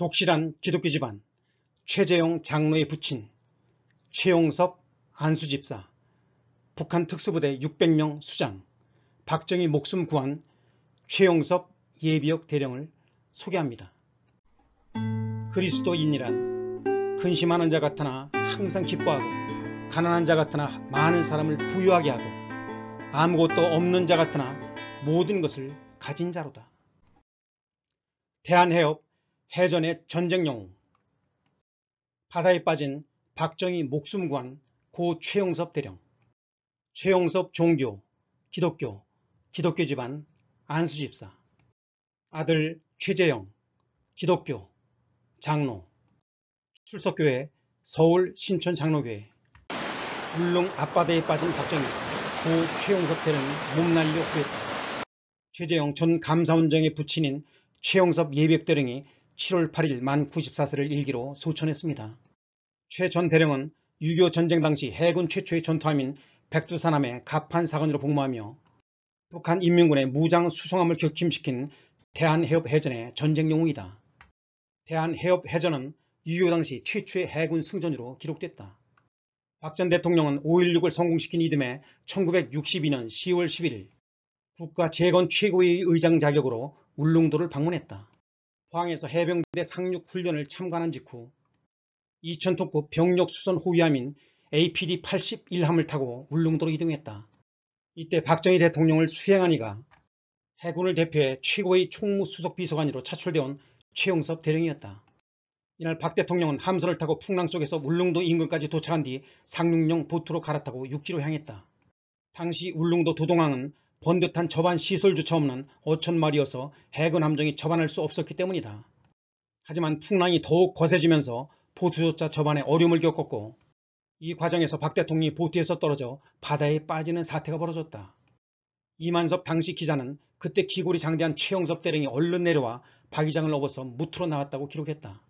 독실한 기독교 집안 최재용 장로의 부친 최용섭 안수집사 북한 특수부대 600명 수장 박정희 목숨 구한 최용섭 예비역 대령을 소개합니다. 그리스도인이란 근심하는 자 같으나 항상 기뻐하고 가난한 자 같으나 많은 사람을 부유하게 하고 아무것도 없는 자 같으나 모든 것을 가진 자로다. 대한해협 해전의 전쟁용 바다에 빠진 박정희 목숨 구한 고 최용섭 대령 최용섭 종교, 기독교, 기독교 집안 안수집사 아들 최재영, 기독교, 장로 출석교회 서울 신촌 장로교회 물론 앞바다에 빠진 박정희 고 최용섭 대령 몸날려 구했다. 최재영 전 감사원장의 부친인 최용섭 예백대령이 7월 8일 만 94세를 일기로 소천했습니다. 최 전 대령은 6.25 전쟁 당시 해군 최초의 전투함인 백두산함의 갑판 사관으로 복무하며 북한 인민군의 무장 수송함을 격침시킨 대한해협해전의 전쟁 영웅이다. 대한해협해전은 6.25 당시 최초의 해군 승전으로 기록됐다. 박 전 대통령은 5.16을 성공시킨 이듬해 1962년 10월 11일 국가 재건 최고의 의장 자격으로 울릉도를 방문했다. 포항에서 해병대 상륙 훈련을 참관한 직후 2천0 0급 병력 수선 호위함인 APD 81함을 타고 울릉도로 이동했다. 이때 박정희 대통령을 수행하니가 해군을 대표해 최고의 총무수석비서관으로 차출되어 온 최용섭 대령이었다. 이날 박 대통령은 함선을 타고 풍랑 속에서 울릉도 인근까지 도착한 뒤 상륙용 보트로 갈아타고 육지로 향했다. 당시 울릉도 도동항은 번듯한 접안 시설조차 없는 5천마리여서 해군 함정이 접안할 수 없었기 때문이다. 하지만 풍랑이 더욱 거세지면서 보트조차 접안에 어려움을 겪었고 이 과정에서 박 대통령이 보트에서 떨어져 바다에 빠지는 사태가 벌어졌다. 이만섭 당시 기자는 그때 기골이 장대한 최영섭 대령이 얼른 내려와 박 의장을 업어서 무트로 나왔다고 기록했다.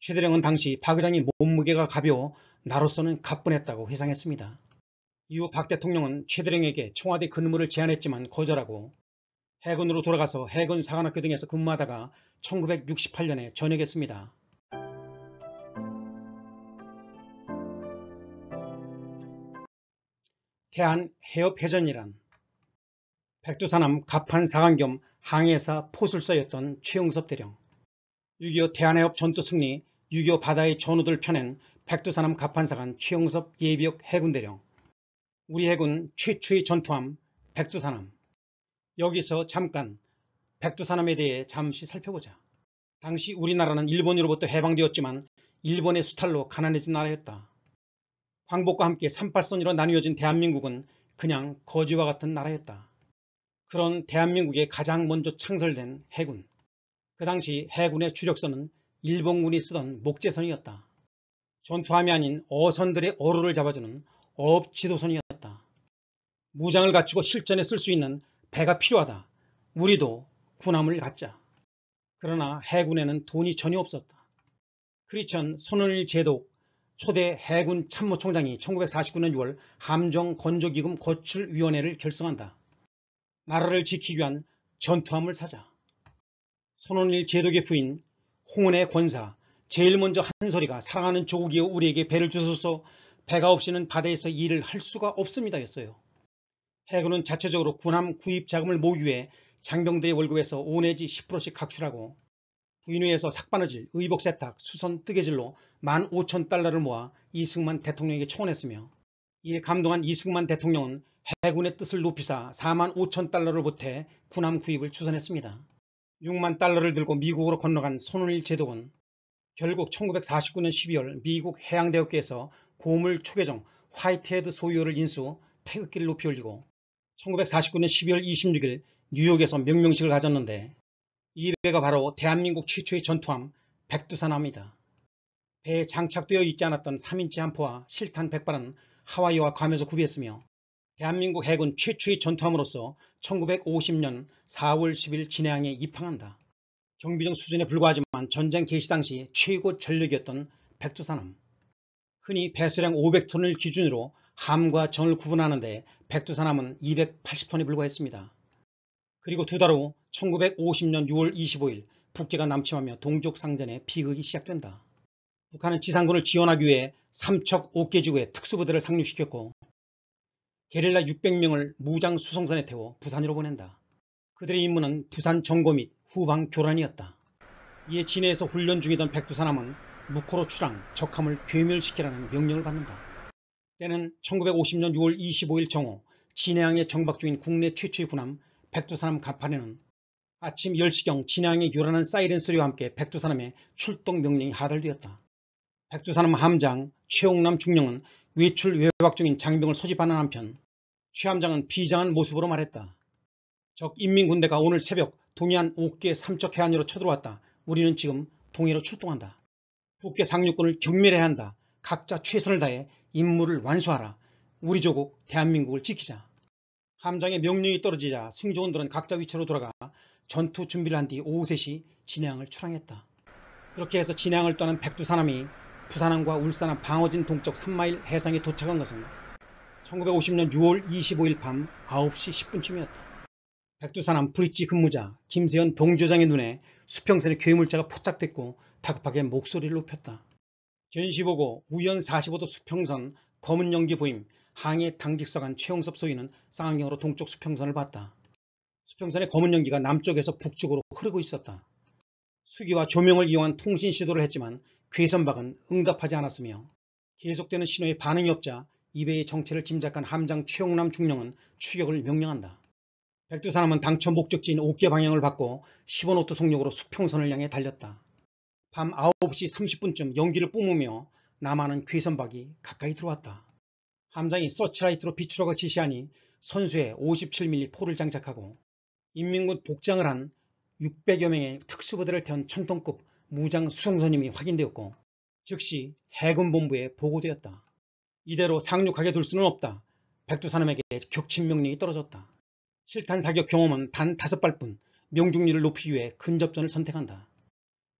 최 대령은 당시 박 의장이 몸무게가 가벼워 나로서는 가뿐했다고 회상했습니다. 이후 박 대통령은 최대령에게 청와대 근무를 제안했지만 거절하고 해군으로 돌아가서 해군 사관학교 등에서 근무하다가 1968년에 전역했습니다. 태안 해협해전이란 백두산함 갑판 사관 겸 항해사 포술사였던 최용섭 대령 6.25 태안해협 전투 승리 6.25 바다의 전우들 펴낸 백두산함 갑판사관 최용섭 예비역 해군대령 우리 해군 최초의 전투함 백두산함 여기서 잠깐 백두산함에 대해 잠시 살펴보자. 당시 우리나라는 일본으로부터 해방되었지만 일본의 수탈로 가난해진 나라였다. 광복과 함께 38선으로 나뉘어진 대한민국은 그냥 거지와 같은 나라였다. 그런 대한민국에 가장 먼저 창설된 해군. 그 당시 해군의 주력선은 일본군이 쓰던 목재선이었다. 전투함이 아닌 어선들의 어루를 잡아주는 업지도선이었다. 무장을 갖추고 실전에 쓸 수 있는 배가 필요하다. 우리도 군함을 갖자. 그러나 해군에는 돈이 전혀 없었다. 크리천 손을 제독 초대 해군 참모총장이 1949년 6월 함정 건조기금 거출위원회를 결성한다. 나라를 지키기 위한 전투함을 사자. 손원일 제독의 부인 홍은혜 권사 제일 먼저 한소리가 사랑하는 조국이여 우리에게 배를 주소서 배가 없이는 바다에서 일을 할 수가 없습니다 였어요. 해군은 자체적으로 군함 구입 자금을 모유해 장병들의 월급에서 5 내지 10%씩 각출하고 부인회에서 삭바느질, 의복 세탁, 수선 뜨개질로 15,000달러를 모아 이승만 대통령에게 청원했으며 이에 감동한 이승만 대통령은 해군의 뜻을 높이사 45,000달러를 보태 군함 구입을 추선했습니다. 6만 달러를 들고 미국으로 건너간 손은일 제독은 결국 1949년 12월 미국 해양대학교에서 고물 초계정 화이트헤드 소유를 인수 태극기를 높이 올리고 1949년 12월 26일 뉴욕에서 명명식을 가졌는데 이 배가 바로 대한민국 최초의 전투함 백두산함이다. 배에 장착되어 있지 않았던 3인치 함포와 실탄 100발은 하와이와 괌에서 구비했으며 대한민국 해군 최초의 전투함으로서 1950년 4월 10일 진해항에 입항한다. 경비정 수준에 불과하지만 전쟁 개시 당시 최고 전력이었던 백두산함. 흔히 배수량 500톤을 기준으로 함과 정을 구분하는데 백두산암은 280톤에 불과했습니다. 그리고 두 달 후 1950년 6월 25일 북괴가 남침하며 동족상전의 비극이 시작된다. 북한은 지상군을 지원하기 위해 삼척 옥계지구에 특수부대를 상륙시켰고 게릴라 600명을 무장 수송선에 태워 부산으로 보낸다. 그들의 임무는 부산 정거 및 후방 교란이었다. 이에 진해에서 훈련 중이던 백두산함은 무코로 출항, 적함을 괴멸시키라는 명령을 받는다. 때는 1950년 6월 25일 정오 진해항에 정박 중인 국내 최초의 군함 백두산함 가판에는 아침 10시경 진해항에 요란한 사이렌 소리와 함께 백두산함의 출동 명령이 하달되었다. 백두산함 함장 최홍남 중령은 외출 외박 중인 장병을 소집하는 한편 최 함장은 비장한 모습으로 말했다. 적 인민군대가 오늘 새벽 동해안 옥계 삼척 해안으로 쳐들어왔다. 우리는 지금 동해로 출동한다. 북계 상륙군을 경멸해야 한다. 각자 최선을 다해 임무를 완수하라. 우리 조국 대한민국을 지키자. 함장의 명령이 떨어지자 승조원들은 각자 위치로 돌아가 전투 준비를 한 뒤 오후 3시 진양을 출항했다. 그렇게 해서 진양을 떠난 백두산함이 부산항과 울산항 방어진 동쪽 3마일 해상에 도착한 것은 1950년 6월 25일 밤 9시 10분쯤이었다. 백두산암 브릿지 근무자 김세현 동조장의 눈에 수평선의 괴물자가 포착됐고 다급하게 목소리를 높였다. 전시 보고 우연 45도 수평선 검은 연기 보임 항해 당직서관 최용섭 소위는 쌍안경으로 동쪽 수평선을 봤다. 수평선의 검은 연기가 남쪽에서 북쪽으로 흐르고 있었다. 수기와 조명을 이용한 통신 시도를 했지만 괴선박은 응답하지 않았으며 계속되는 신호에 반응이 없자 이베의 정체를 짐작한 함장 최용남 중령은 추격을 명령한다. 백두사람은 당초 목적지인 옥계 방향을 받고 15노트 속력으로 수평선을 향해 달렸다. 밤 9시 30분쯤 연기를 뿜으며 남한은 괴선박이 가까이 들어왔다. 함장이 서치라이트로 비추라고 지시하니 선수에 57mm 포를 장착하고 인민군 복장을 한 600여 명의 특수부대를 태운 천톤급 무장 수송선임이 확인되었고 즉시 해군본부에 보고되었다. 이대로 상륙하게 둘 수는 없다. 백두산함에게 격침 명령이 떨어졌다. 실탄 사격 경험은 단 5발뿐 명중률을 높이기 위해 근접전을 선택한다.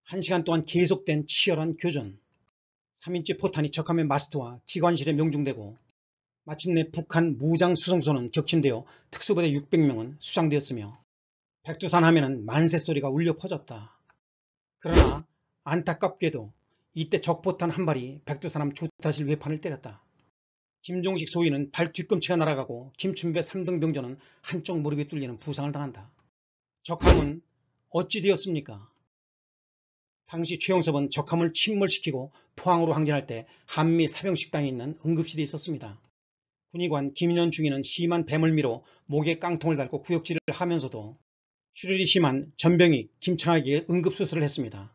1시간 동안 계속된 치열한 교전 3인치 포탄이 적함의 마스트와 기관실에 명중되고 마침내 북한 무장 수송소는 격침되어 특수부대 600명은 수상되었으며 백두산 하면은 만세 소리가 울려 퍼졌다. 그러나 안타깝게도 이때 적포탄 한 발이 백두산함 조타실 외판을 때렸다. 김종식 소위는 발 뒤꿈치가 날아가고 김춘배 3등 병전은 한쪽 무릎이 뚫리는 부상을 당한다. 적함은 어찌 되었습니까? 당시 최영섭은 적함을 침몰시키고 포항으로 항진할 때 한미 사병식당에 있는 응급실이 있었습니다. 군의관 김인현 중위는 심한 뱀을 미로 목에 깡통을 달고 구역질을 하면서도 출혈이 심한 전병이 김창학에게 응급수술을 했습니다.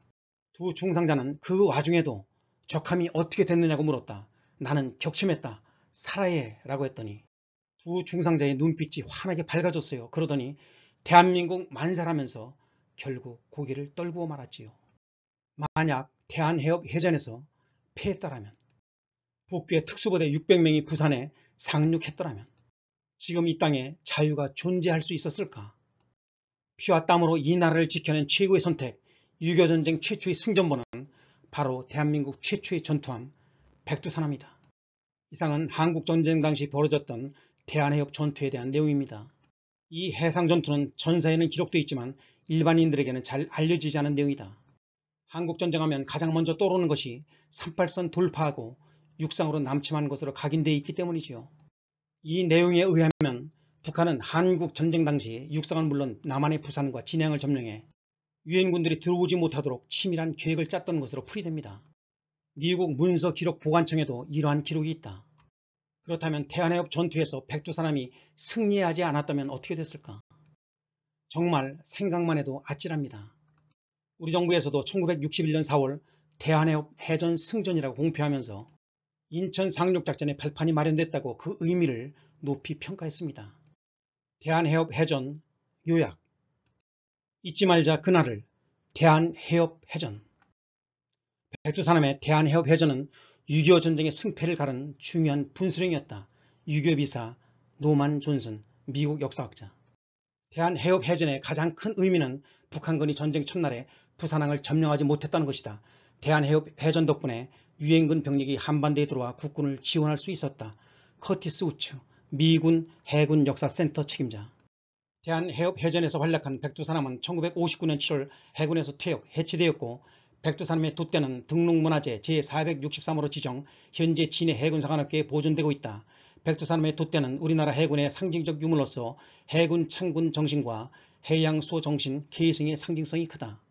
두 중상자는 그 와중에도 적함이 어떻게 됐느냐고 물었다. 나는 격침했다. 살아해 라고 했더니 두 중상자의 눈빛이 환하게 밝아졌어요. 그러더니 대한민국 만사라면서 결국 고개를 떨구어 말았지요. 만약 대한해협 해전에서 패했다라면 북괴 특수부대 600명이 부산에 상륙했더라면 지금 이 땅에 자유가 존재할 수 있었을까? 피와 땀으로 이 나라를 지켜낸 최고의 선택, 6.25전쟁 최초의 승전보는 바로 대한민국 최초의 전투함 백두산함니다 이상은 한국전쟁 당시 벌어졌던 대한해협 전투에 대한 내용입니다. 이 해상전투는 전사에는 기록되어 있지만 일반인들에게는 잘 알려지지 않은 내용이다. 한국전쟁하면 가장 먼저 떠오르는 것이 38선 돌파하고 육상으로 남침한 것으로 각인되어 있기 때문이지요. 이 내용에 의하면 북한은 한국전쟁 당시 육상은 물론 남한의 부산과 진양을 점령해 유엔군들이 들어오지 못하도록 치밀한 계획을 짰던 것으로 풀이됩니다. 미국 문서 기록 보관청에도 이러한 기록이 있다. 그렇다면 태안해협 전투에서 백두 사람이 승리하지 않았다면 어떻게 됐을까? 정말 생각만 해도 아찔합니다. 우리 정부에서도 1961년 4월 대한해협 해전 승전이라고 공표하면서 인천 상륙작전의 발판이 마련됐다고 그 의미를 높이 평가했습니다. 대한해협 해전 요약 잊지 말자 그날을 대한해협 해전 백두산암의 대한해협회전은 6.25 전쟁의 승패를 가른 중요한 분수령이었다. 6.25 비사 노만 존슨 미국 역사학자 대한해협해전의 가장 큰 의미는 북한군이 전쟁 첫날에 부산항을 점령하지 못했다는 것이다. 대한해협해전 덕분에 유엔군 병력이 한반도에 들어와 국군을 지원할 수 있었다. 커티스 우츠 미군 해군 역사센터 책임자 대한해협해전에서 활약한 백두산암은 1959년 7월 해군에서 퇴역, 해체되었고 백두산의 돛대는 등록문화재 제463호로 지정 현재 진해 해군사관학교에 보존되고 있다. 백두산의 돛대는 우리나라 해군의 상징적 유물로서 해군 창군 정신과 해양수호 정신, 계승의 상징성이 크다.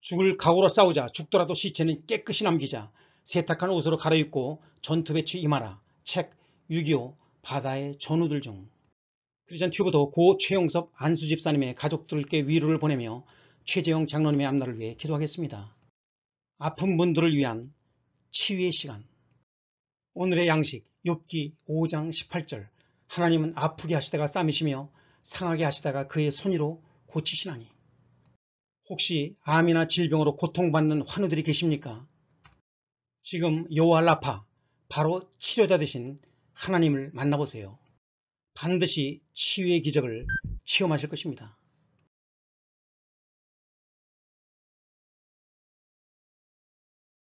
죽을 각오로 싸우자 죽더라도 시체는 깨끗이 남기자 세탁한 옷으로 갈아입고 전투 배치 임하라 책 6.25 바다의 전우들 중그리전 튜브도 고 최용섭 안수 집사님의 가족들께 위로를 보내며 최재형 장로님의 앞날을 위해 기도하겠습니다. 아픈 분들을 위한 치유의 시간 오늘의 양식 욥기 5장 18절 하나님은 아프게 하시다가 싸미시며 상하게 하시다가 그의 손으로 고치시나니 혹시 암이나 질병으로 고통받는 환우들이 계십니까? 지금 요알라파 바로 치료자 되신 하나님을 만나보세요. 반드시 치유의 기적을 체험하실 것입니다.